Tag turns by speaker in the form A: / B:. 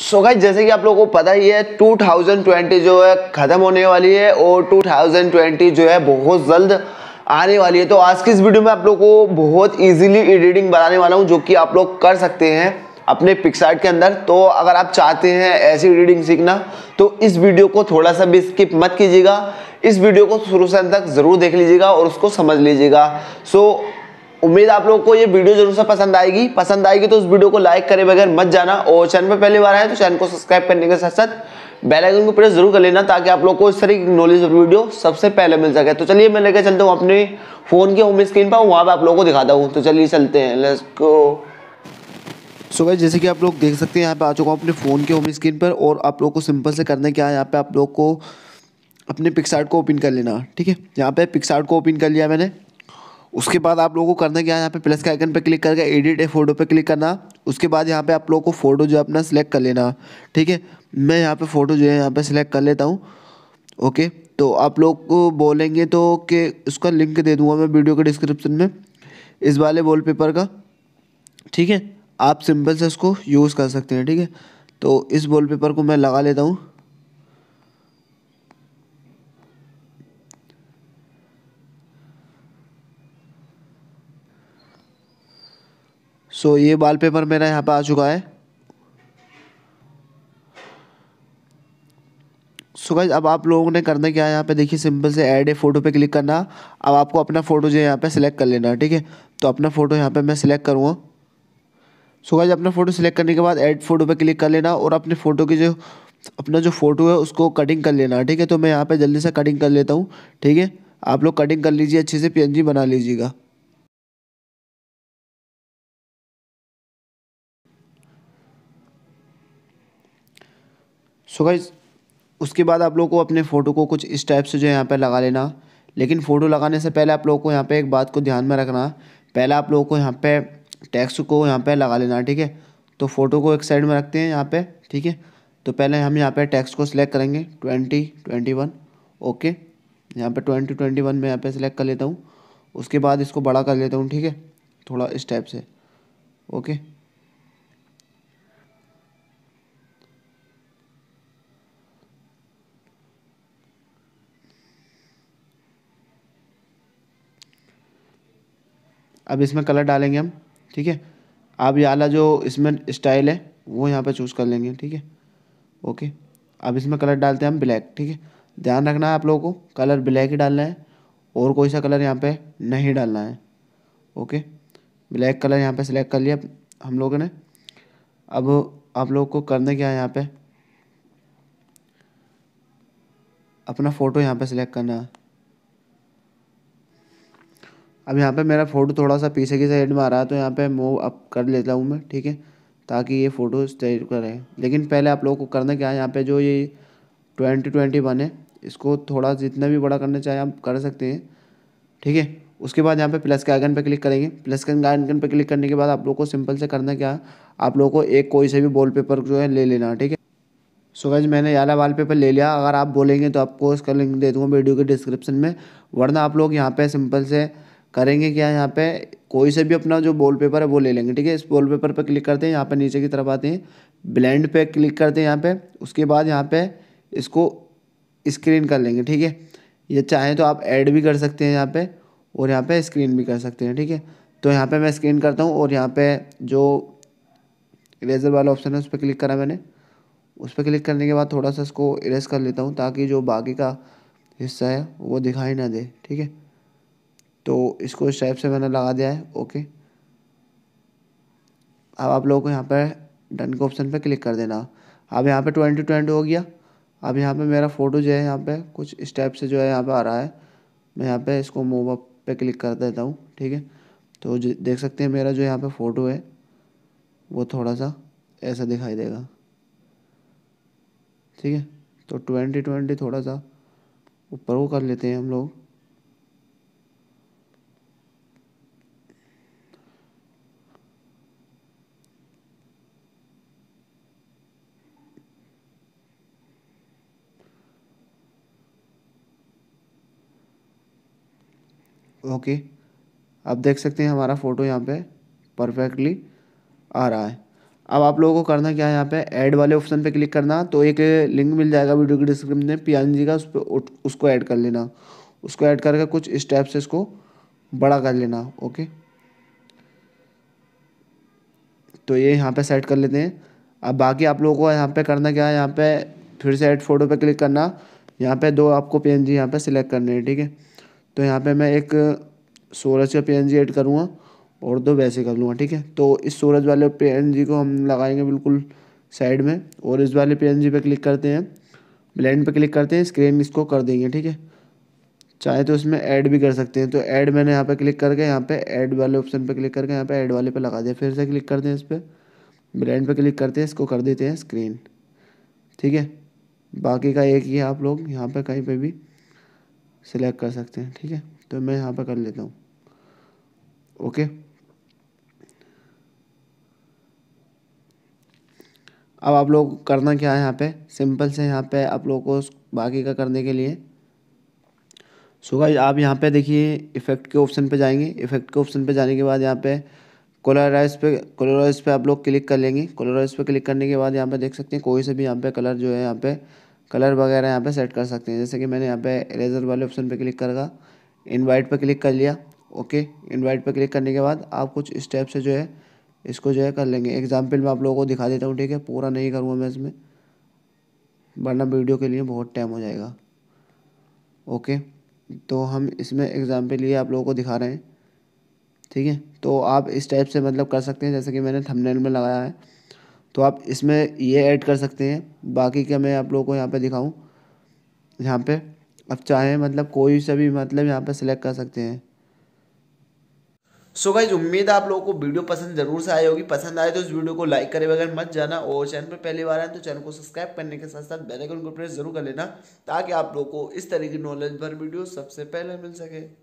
A: सो so guys जैसे कि आप लोगों को पता ही है 2020 जो है ख़त्म होने वाली है और 2020 जो है बहुत जल्द आने वाली है तो आज की इस वीडियो में आप लोगों को बहुत इजीली एडिटिंग बनाने वाला हूँ जो कि आप लोग कर सकते हैं अपने पिक्सार्ट के अंदर तो अगर आप चाहते हैं ऐसी एडिटिंग सीखना तो इस वीडियो को थोड़ा सा भी स्किप मत कीजिएगा इस वीडियो को शुरू से अंत तक ज़रूर देख लीजिएगा और उसको समझ लीजिएगा सो so, उम्मीद आप लोगों को ये वीडियो जरूर से पसंद आएगी पसंद आएगी तो उस वीडियो को लाइक करे बगैर मत जाना और चैनल पर पहली बार आए तो चैनल को सब्सक्राइब करने के साथ साथ बेल आइकन को प्रेस जरूर कर लेना ताकि आप लोग को इस तरह की नॉलेज वीडियो सबसे पहले मिल सके तो चलिए मैं लेकर चलता हूँ अपने फ़ोन के होम स्क्रीन पर वहाँ पर आप लोगों को दिखाता हूँ तो चलिए चलते हैं लेट्स गो सो so जैसे कि आप लोग देख सकते हैं यहाँ पे आ चुका हूँ अपने फ़ोन के होम स्क्रीन पर और आप लोग को सिंपल से करना क्या है यहाँ पे आप लोग को अपने पिक्सार्ट को ओपन कर लेना ठीक है यहाँ पे पिक्सार्ट को ओपन कर लिया मैंने उसके बाद आप लोगों को करना क्या है यहाँ पे प्लस के आइकन पे क्लिक करके एडिट ए फोटो पे क्लिक करना उसके बाद यहाँ पे आप लोगों को फ़ोटो जो है अपना सिलेक्ट कर लेना ठीक है मैं यहाँ पे फ़ोटो जो है यहाँ पे सिलेक्ट कर लेता हूँ ओके तो आप लोग को बोलेंगे तो कि उसका लिंक दे दूँगा मैं वीडियो के डिस्क्रिप्शन में इस वाले पेपर का ठीक है आप सिंपल से उसको यूज़ कर सकते हैं ठीक है तो इस पेपर को मैं लगा लेता हूँ सो ये पेपर मेरा यहाँ पे आ चुका है सो गाइज अब आप लोगों ने करना क्या है यहाँ पे देखिए सिंपल से ऐड ए फोटो पे क्लिक करना अब आपको अपना फ़ोटो जो है यहाँ पे सिलेक्ट कर लेना ठीक है तो अपना फ़ोटो यहाँ पे मैं सिलेक्ट करूँगा सो गाइज अपना फ़ोटो सिलेक्ट करने के बाद ऐड फोटो पे क्लिक कर लेना और अपने फ़ोटो की जो अपना जो फ़ोटो है उसको कटिंग कर लेना ठीक है तो मैं यहाँ पर जल्दी से कटिंग कर लेता हूँ ठीक है आप लोग कटिंग कर लीजिए अच्छे से पी बना लीजिएगा सो गाइज उसके बाद आप लोग को अपने फ़ोटो को कुछ इस टाइप से जो है यहाँ पर लगा लेना लेकिन फ़ोटो लगाने से पहले आप लोगों को यहाँ पर एक बात को ध्यान में रखना पहले आप लोगों को यहाँ पे टैक्स को यहाँ पर लगा लेना ठीक है तो फ़ोटो को एक साइड में रखते हैं यहाँ पे ठीक है तो पहले हम यहाँ पे टैक्स को सिलेक्ट करेंगे ट्वेंटी ट्वेंटी वन ओके यहाँ पे ट्वेंटी ट्वेंटी वन में यहाँ पे सिलेक्ट कर लेता हूँ उसके बाद इसको बड़ा कर लेता हूँ ठीक है थोड़ा इस टाइप से ओके अब इसमें कलर डालेंगे हम ठीक है अब ये आला जो इसमें स्टाइल है वो यहाँ पर चूज़ कर लेंगे ठीक है ओके अब इसमें कलर डालते हैं हम ब्लैक ठीक है ध्यान रखना है आप लोगों को कलर ब्लैक ही डालना है और कोई सा कलर यहाँ पे नहीं डालना है ओके ब्लैक कलर यहाँ पे सिलेक्ट कर लिया हम लोगों ने अब आप लोगों को करना क्या है यहाँ पे अपना फ़ोटो यहाँ पे सिलेक्ट करना है अब यहाँ पे मेरा फ़ोटो थोड़ा सा पीछे की साइड में आ रहा है तो यहाँ पे मूव अप कर लेता हूँ मैं ठीक है ताकि ये फ़ोटो स्टेट करें लेकिन पहले आप लोगों को करना क्या है यहाँ पे जो ये ट्वेंटी ट्वेंटी वन है इसको थोड़ा जितना भी बड़ा करना चाहें आप कर सकते हैं ठीक है उसके बाद यहाँ पे प्लस के आइकन पर क्लिक करेंगे प्लस के आइकन पर क्लिक करने के बाद आप लोग को सिंपल से करना क्या है आप लोग को एक कोई से भी वॉल पेपर जो है ले लेना ठीक है सो गैज मैंने याला वाल पेपर ले लिया अगर आप बोलेंगे तो आपको इसका लिंक दे दूँगा वीडियो के डिस्क्रिप्शन में वरना आप लोग यहाँ पर सिंपल से करेंगे क्या यहाँ पे कोई से भी अपना जो बॉल पेपर है वो ले लेंगे ठीक है इस बॉल पेपर पर क्लिक करते हैं यहाँ पे नीचे की तरफ आते हैं ब्लेंड पे क्लिक करते हैं यहाँ पे उसके बाद यहाँ पे इसको स्क्रीन कर लेंगे ठीक है ये चाहें तो आप ऐड भी कर सकते हैं यहाँ पे और यहाँ पे स्क्रीन भी कर सकते हैं ठीक है तो यहाँ पर मैं स्क्रीन करता हूँ और यहाँ पर जो इरेजर वाला ऑप्शन है उस पर क्लिक करा मैंने उस पर क्लिक करने के बाद थोड़ा सा इसको इरेज कर लेता हूँ ताकि जो बाकी का हिस्सा है वो दिखाई ना दे ठीक है तो इसको इस टाइप से मैंने लगा दिया है ओके अब आप लोगों को यहाँ पर डन के ऑप्शन पर क्लिक कर देना अब यहाँ पे ट्वेंटी ट्वेंटी हो गया अब यहाँ पे मेरा फ़ोटो जो है यहाँ पे कुछ इस टाइप से जो है यहाँ पे आ रहा है मैं यहाँ पे इसको मूव अप पे क्लिक कर देता हूँ ठीक है तो जो देख सकते हैं मेरा जो यहाँ पे फ़ोटो है वो थोड़ा सा ऐसा दिखाई देगा ठीक है तो ट्वेंटी ट्वेंटी थोड़ा सा ऊपर वो कर लेते हैं हम लोग ओके आप देख सकते हैं हमारा फ़ोटो यहाँ पे परफेक्टली आ रहा है अब आप लोगों को करना क्या है यहाँ पे ऐड वाले ऑप्शन पे क्लिक करना तो एक लिंक मिल जाएगा वीडियो के डिस्क्रिप्शन में पी का उस पर उसको ऐड कर लेना उसको ऐड करके कुछ स्टेप से इसको बड़ा कर लेना ओके तो ये यहाँ पे सेट कर लेते हैं अब बाकी आप लोगों को यहाँ पे करना क्या है यहाँ पे फिर से ऐड फोटो पे क्लिक करना यहाँ पे दो आपको पी एन जी यहाँ पर सिलेक्ट करने हैं ठीक है तो यहाँ पे मैं एक सूरज का पी ऐड करूँगा और दो वैसे कर लूँगा ठीक है तो इस सूरज वाले पी को हम लगाएंगे बिल्कुल साइड में और इस वाले पी पे क्लिक करते हैं ब्लेंड पे क्लिक करते हैं स्क्रीन इसको कर देंगे ठीक है चाहे तो इसमें ऐड भी कर सकते हैं तो ऐड मैंने यहाँ पे क्लिक करके यहाँ पे ऐड वाले ऑप्शन पे क्लिक करके यहाँ पे ऐड वाले पे लगा दिया फिर से क्लिक करते हैं इस पर ब्रांड पे क्लिक करते हैं इसको कर देते हैं स्क्रीन ठीक है बाकी का एक ही आप लोग यहाँ पे कहीं पे भी सिलेक्ट कर सकते हैं ठीक है तो मैं यहाँ पर कर लेता हूँ ओके अब आप लोग करना क्या है यहाँ पे सिंपल से यहाँ पे आप लोगों को बाकी का करने के लिए सो so आप यहाँ पे देखिए इफेक्ट के ऑप्शन पे जाएंगे इफेक्ट के ऑप्शन पे जाने के बाद यहाँ पे कलराइज पे कलराइज पे आप लोग क्लिक कर लेंगे कलराइज पे क्लिक करने के बाद यहाँ पे देख सकते हैं कोई से भी यहाँ पे कलर जो है यहाँ पे कलर वगैरह यहाँ पे सेट कर सकते हैं जैसे कि मैंने यहाँ पे इरेजर वाले ऑप्शन पे क्लिक करगा इनवाइट पे क्लिक कर लिया ओके इनवाइट पे क्लिक करने के बाद आप कुछ स्टेप से जो है इसको जो है कर लेंगे एग्जाम्पल मैं आप लोगों को दिखा देता हूँ ठीक है पूरा नहीं करूँगा मैं इसमें वरना वीडियो के लिए बहुत टाइम हो जाएगा ओके तो हम इसमें एग्जाम्पल ये आप लोगों को दिखा रहे हैं ठीक है तो आप इस टाइप से मतलब कर सकते हैं जैसे कि मैंने थंबनेल में लगाया है तो आप इसमें ये ऐड कर सकते हैं बाकी क्या मैं आप लोगों को यहाँ पे दिखाऊँ यहाँ पे आप चाहें मतलब कोई सा भी मतलब यहाँ पे सिलेक्ट कर सकते हैं सो गाइज उम्मीद है आप लोगों को वीडियो पसंद जरूर से आई होगी पसंद आए तो इस वीडियो को लाइक करे बगैर मत जाना और चैनल पर पहली बार आए तो चैनल को सब्सक्राइब करने के साथ साथ बेल आइकन को प्रेस जरूर कर लेना ताकि आप लोगों को इस तरह की नॉलेज भर वीडियो सबसे पहले मिल सके